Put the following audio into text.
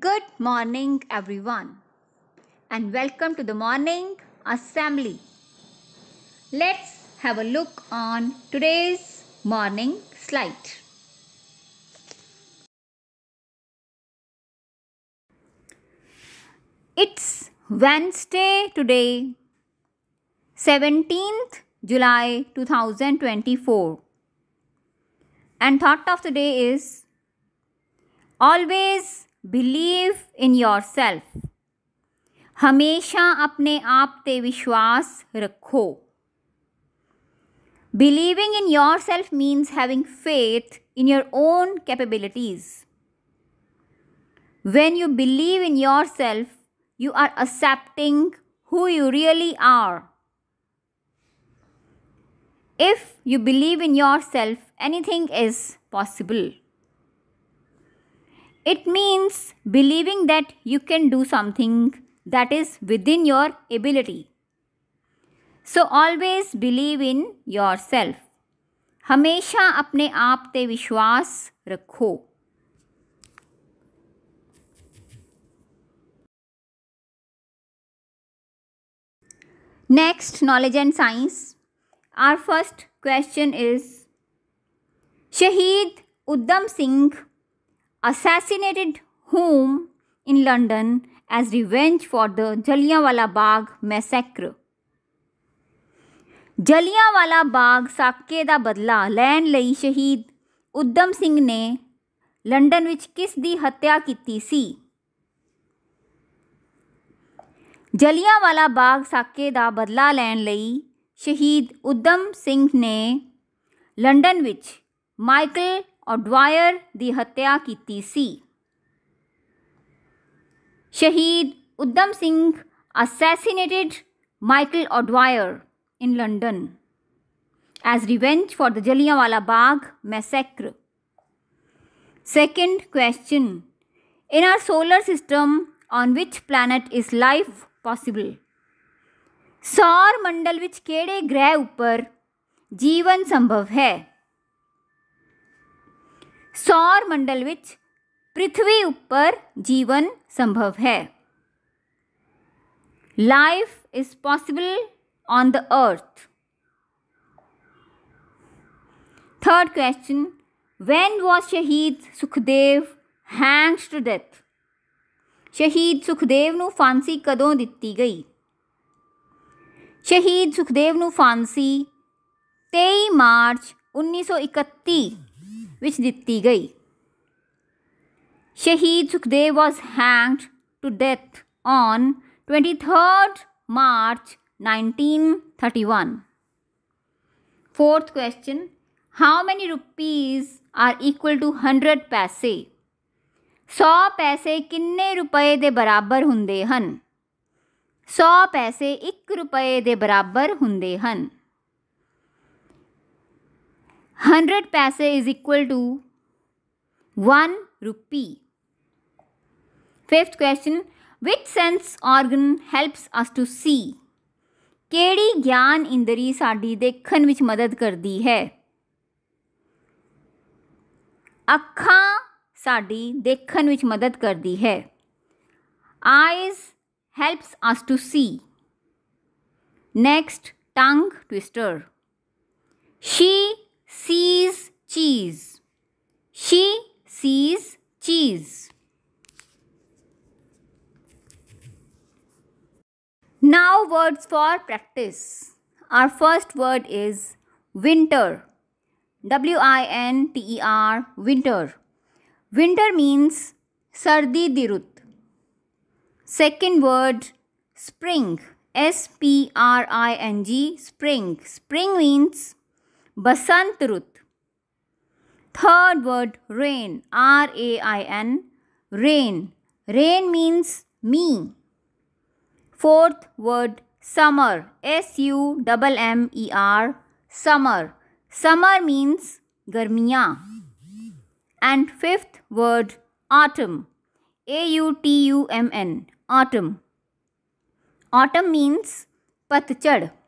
Good morning, everyone, and welcome to the morning assembly. Let's have a look on today's morning slide. It's Wednesday today, 17th July 2024, and thought of the day is always Believe in yourself. Self ਹਮੇਸ਼ਾ ਆਪਣੇ ਆਪ ਤੇ ਵਿਸ਼ਵਾਸ ਰੱਖੋ ਬਿਲੀਵਿੰਗ yourself means having faith in your own capabilities when you believe in yourself you are accepting who you really are if you believe in yourself anything is possible it means believing that you can do something that is within your ability. So always believe in yourself. हमेशा apne आप ते rakho. Next, knowledge and science. Our first question is Shahid Uddam Singh assassinated whom in London as revenge for the Jallianwala Bagh massacre. Jallianwala ਬਾਗ ਸਾਕੇ ਦਾ ਬਦਲਾ ਲੈਣ ਲਈ ਸ਼ਹੀਦ ਉਦਮ ਸਿੰਘ ਨੇ ਲੰਡਨ ਵਿੱਚ ਕਿਸ ਦੀ ਹੱਤਿਆ ਕੀਤੀ ਸੀ ਜਲਿਆਂਵਾਲਾ ਬਾਗ ਸਾਕੇ ਦਾ ਬਦਲਾ ਲੈਣ ਲਈ ਸ਼ਹੀਦ ਉਦਮ ਸਿੰਘ ਨੇ ਲੰਡਨ ਵਿੱਚ ਮਾਈਕਲ और ड्वायर दी हत्या की सी शहीद उद्धम Singh assassinated Michael O'Dwyer in London as revenge for the Jallianwala Bagh massacre. Second question In our solar system, on which planet is life possible? सौर मंडल विच केड़े ग्रह ऊपर जीवन संभव है सौर मंडल ਵਿੱਚ पृथ्वी उपर जीवन संभव है life is possible on the earth third question when was शहीद सुखदेव हैंग्स टू डेथ ਸ਼ਹੀਦ ਸੁਖਦੇਵ ਨੂੰ ਫਾਂਸੀ ਕਦੋਂ ਦਿੱਤੀ ਗਈ ਸ਼ਹੀਦ ਸੁਖਦੇਵ ਨੂੰ ਫਾਂਸੀ 23 ਮਾਰਚ 1931 which ਦਿੱਤੀ ਗਈ Shahid Sukhdev was hanged to death on 23rd March 1931. Fourth question How many rupees are equal to 100 paise? 100 ਪੈਸੇ ਕਿੰਨੇ ਰੁਪਏ ਦੇ ਬਰਾਬਰ ਹੁੰਦੇ ਹਨ 100 ਪੈਸੇ 1 ਰੁਪਏ ਦੇ ਬਰਾਬਰ ਹੁੰਦੇ ਹਨ हंड्रेड पैसे is equal to one rupee fifth question which sense organ helps us to see केड़ी ज्ञान इंद्री साड़ी देखने विच मदद करती है अखा साड़ी देखने विच मदद करती है eyes helps us to see next tongue twister she Now, words for practice. Our first word is winter. W I N T E R, winter. Winter means Sardi Dirut. Second word, spring. S P R I N G, spring. Spring means Basant Third word, rain. R A I N, rain. Rain means me. Fourth word summer. S U M M E R. Summer. Summer means garmiya. And fifth word autumn. A U T U M N. Autumn. Autumn means patchad.